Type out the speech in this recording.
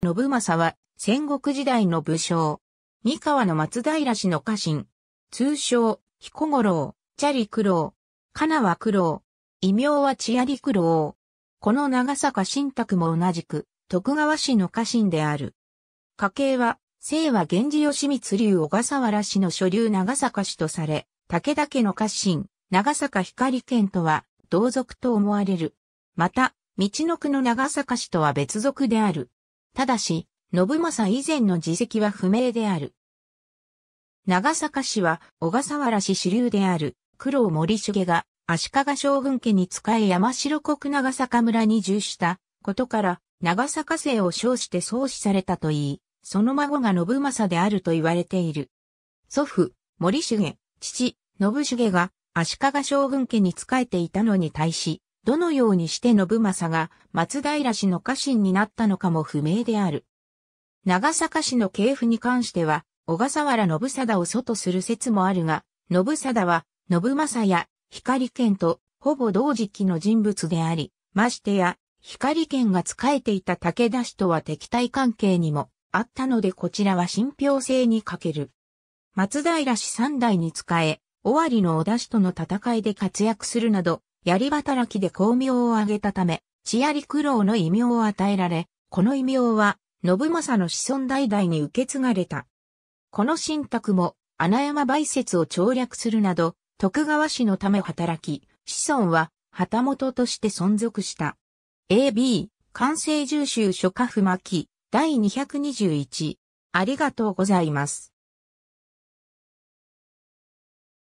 信政は戦国時代の武将。三河の松平氏の家臣。通称、彦五郎、チャリ九郎、ナは九郎、異名はチアリ九郎。この長坂新宅も同じく、徳川氏の家臣である。家系は、清和源氏義光流小笠原氏の所流長坂氏とされ、武田家の家臣、長坂光県とは、同族と思われる。また、道の区の長坂氏とは別族である。ただし、信政以前の自責は不明である。長坂氏は小笠原氏主流である九郎森重が足利将軍家に仕え山城国長坂村に従したことから長坂姓を称して創始されたといい、その孫が信政であると言われている。祖父、森重、父、信重が足利将軍家に仕えていたのに対し、どのようにして信政が松平氏の家臣になったのかも不明である。長坂氏の系譜に関しては、小笠原信貞を祖とする説もあるが、信貞は、信政や光剣とほぼ同時期の人物であり、ましてや、光剣が仕えていた武田氏とは敵対関係にもあったのでこちらは信憑性に欠ける。松平氏三代に仕え、尾張の織田氏との戦いで活躍するなど、槍働きで功名を挙げたため、リクロ郎の異名を与えられ、この異名は、信政の子孫代々に受け継がれた。この信託も、穴山梅雪を調略するなど、徳川氏のため働き、子孫は、旗本として存続した。AB、完成重修書家不巻、第221。ありがとうございます。